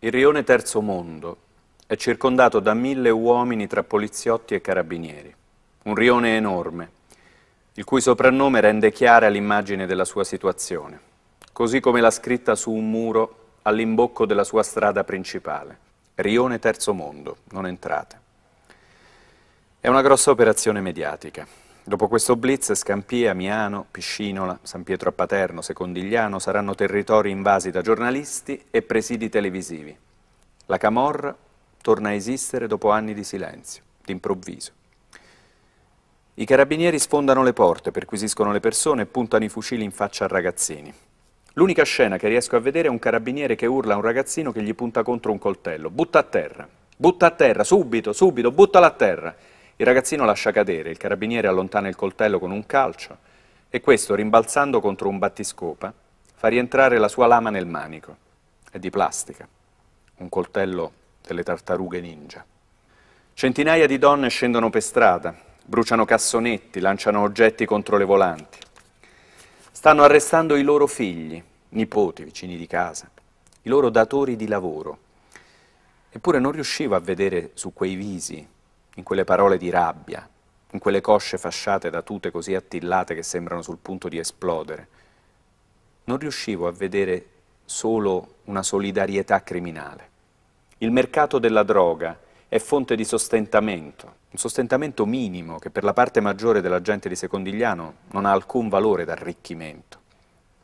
Il rione Terzo Mondo è circondato da mille uomini tra poliziotti e carabinieri. Un rione enorme, il cui soprannome rende chiara l'immagine della sua situazione, così come la scritta su un muro all'imbocco della sua strada principale. Rione Terzo Mondo, non entrate. È una grossa operazione mediatica. Dopo questo blitz, Scampia, Miano, Piscinola, San Pietro a Paterno, Secondigliano saranno territori invasi da giornalisti e presidi televisivi. La Camorra torna a esistere dopo anni di silenzio, d'improvviso. I carabinieri sfondano le porte, perquisiscono le persone e puntano i fucili in faccia a ragazzini. L'unica scena che riesco a vedere è un carabiniere che urla a un ragazzino che gli punta contro un coltello. Butta a terra, butta a terra, subito, subito, buttala a terra. Il ragazzino lascia cadere, il carabiniere allontana il coltello con un calcio e questo, rimbalzando contro un battiscopa, fa rientrare la sua lama nel manico. È di plastica, un coltello delle tartarughe ninja. Centinaia di donne scendono per strada, bruciano cassonetti, lanciano oggetti contro le volanti. Stanno arrestando i loro figli, nipoti, vicini di casa, i loro datori di lavoro. Eppure non riuscivo a vedere su quei visi in quelle parole di rabbia, in quelle cosce fasciate da tute così attillate che sembrano sul punto di esplodere. Non riuscivo a vedere solo una solidarietà criminale. Il mercato della droga è fonte di sostentamento, un sostentamento minimo che per la parte maggiore della gente di Secondigliano non ha alcun valore d'arricchimento.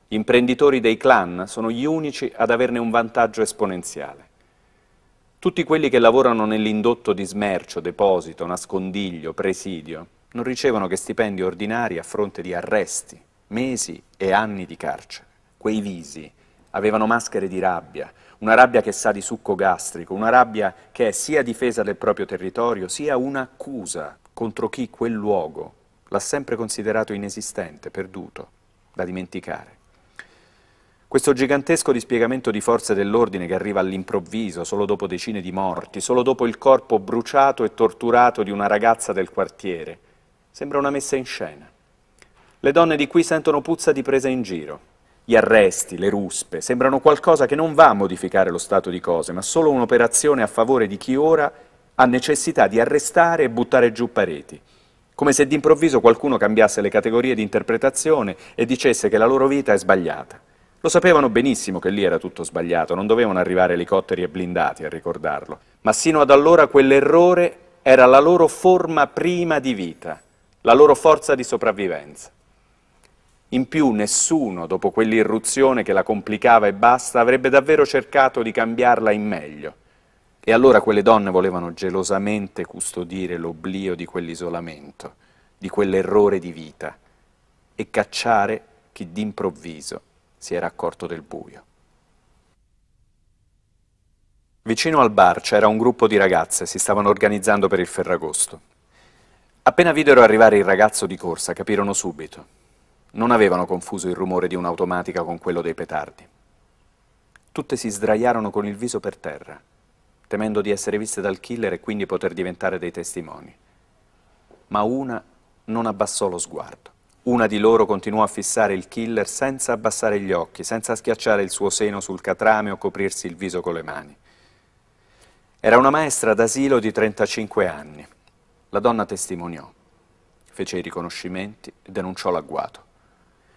Gli imprenditori dei clan sono gli unici ad averne un vantaggio esponenziale. Tutti quelli che lavorano nell'indotto di smercio, deposito, nascondiglio, presidio, non ricevono che stipendi ordinari a fronte di arresti, mesi e anni di carcere. Quei visi avevano maschere di rabbia, una rabbia che sa di succo gastrico, una rabbia che è sia difesa del proprio territorio, sia un'accusa contro chi quel luogo l'ha sempre considerato inesistente, perduto, da dimenticare. Questo gigantesco dispiegamento di forze dell'ordine che arriva all'improvviso, solo dopo decine di morti, solo dopo il corpo bruciato e torturato di una ragazza del quartiere, sembra una messa in scena. Le donne di qui sentono puzza di presa in giro. Gli arresti, le ruspe, sembrano qualcosa che non va a modificare lo stato di cose, ma solo un'operazione a favore di chi ora ha necessità di arrestare e buttare giù pareti come se d'improvviso qualcuno cambiasse le categorie di interpretazione e dicesse che la loro vita è sbagliata. Lo sapevano benissimo che lì era tutto sbagliato, non dovevano arrivare elicotteri e blindati a ricordarlo. Ma sino ad allora quell'errore era la loro forma prima di vita, la loro forza di sopravvivenza. In più nessuno, dopo quell'irruzione che la complicava e basta, avrebbe davvero cercato di cambiarla in meglio. E allora quelle donne volevano gelosamente custodire l'oblio di quell'isolamento, di quell'errore di vita, e cacciare chi d'improvviso si era accorto del buio. Vicino al bar c'era un gruppo di ragazze, si stavano organizzando per il Ferragosto. Appena videro arrivare il ragazzo di corsa, capirono subito. Non avevano confuso il rumore di un'automatica con quello dei petardi. Tutte si sdraiarono con il viso per terra, temendo di essere viste dal killer e quindi poter diventare dei testimoni. Ma una non abbassò lo sguardo. Una di loro continuò a fissare il killer senza abbassare gli occhi, senza schiacciare il suo seno sul catrame o coprirsi il viso con le mani. Era una maestra d'asilo di 35 anni. La donna testimoniò, fece i riconoscimenti e denunciò l'agguato.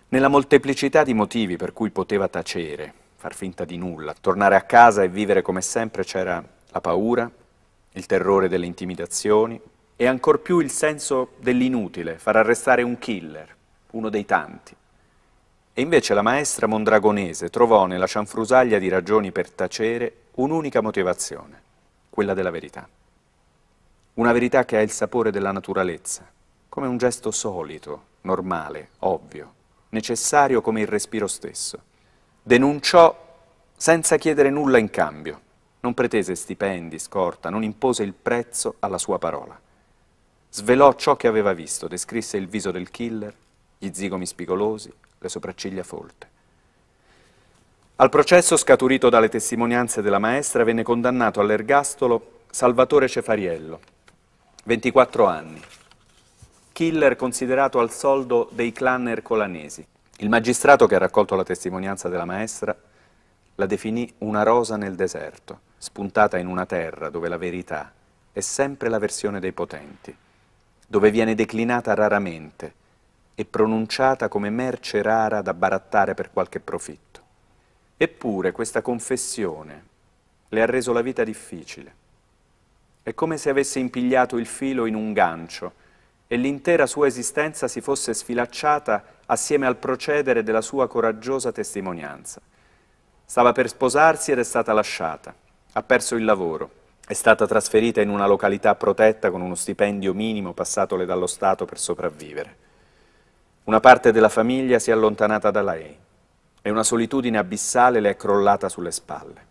Nella molteplicità di motivi per cui poteva tacere, far finta di nulla, tornare a casa e vivere come sempre c'era la paura, il terrore delle intimidazioni e ancor più il senso dell'inutile, far arrestare un killer uno dei tanti. E invece la maestra mondragonese trovò nella cianfrusaglia di ragioni per tacere un'unica motivazione, quella della verità. Una verità che ha il sapore della naturalezza, come un gesto solito, normale, ovvio, necessario come il respiro stesso. Denunciò senza chiedere nulla in cambio, non pretese stipendi, scorta, non impose il prezzo alla sua parola. Svelò ciò che aveva visto, descrisse il viso del killer, gli zigomi spigolosi, le sopracciglia folte. Al processo scaturito dalle testimonianze della maestra venne condannato all'ergastolo Salvatore Cefariello, 24 anni, killer considerato al soldo dei clan ercolanesi. Il magistrato che ha raccolto la testimonianza della maestra la definì una rosa nel deserto, spuntata in una terra dove la verità è sempre la versione dei potenti, dove viene declinata raramente e pronunciata come merce rara da barattare per qualche profitto. Eppure questa confessione le ha reso la vita difficile. È come se avesse impigliato il filo in un gancio e l'intera sua esistenza si fosse sfilacciata assieme al procedere della sua coraggiosa testimonianza. Stava per sposarsi ed è stata lasciata, ha perso il lavoro, è stata trasferita in una località protetta con uno stipendio minimo passatole dallo Stato per sopravvivere. Una parte della famiglia si è allontanata da lei e una solitudine abissale le è crollata sulle spalle.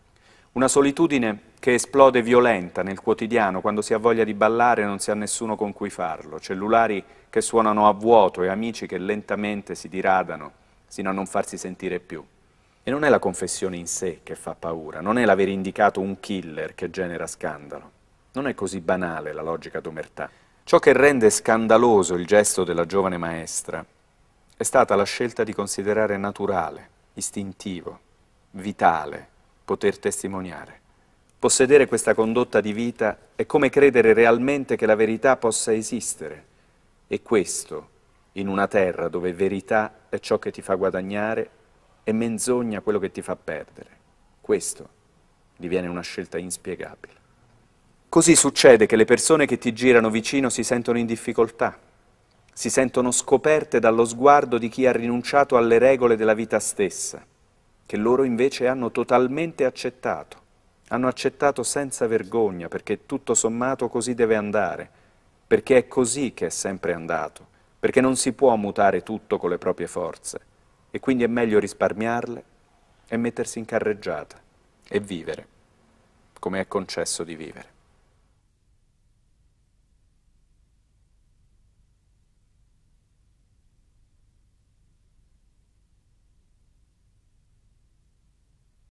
Una solitudine che esplode violenta nel quotidiano, quando si ha voglia di ballare e non si ha nessuno con cui farlo, cellulari che suonano a vuoto e amici che lentamente si diradano sino a non farsi sentire più. E non è la confessione in sé che fa paura, non è l'aver indicato un killer che genera scandalo. Non è così banale la logica d'omertà. Ciò che rende scandaloso il gesto della giovane maestra è stata la scelta di considerare naturale, istintivo, vitale, poter testimoniare. Possedere questa condotta di vita è come credere realmente che la verità possa esistere e questo in una terra dove verità è ciò che ti fa guadagnare e menzogna quello che ti fa perdere. Questo diviene una scelta inspiegabile. Così succede che le persone che ti girano vicino si sentono in difficoltà si sentono scoperte dallo sguardo di chi ha rinunciato alle regole della vita stessa, che loro invece hanno totalmente accettato. Hanno accettato senza vergogna, perché tutto sommato così deve andare, perché è così che è sempre andato, perché non si può mutare tutto con le proprie forze, e quindi è meglio risparmiarle e mettersi in carreggiata e vivere, come è concesso di vivere.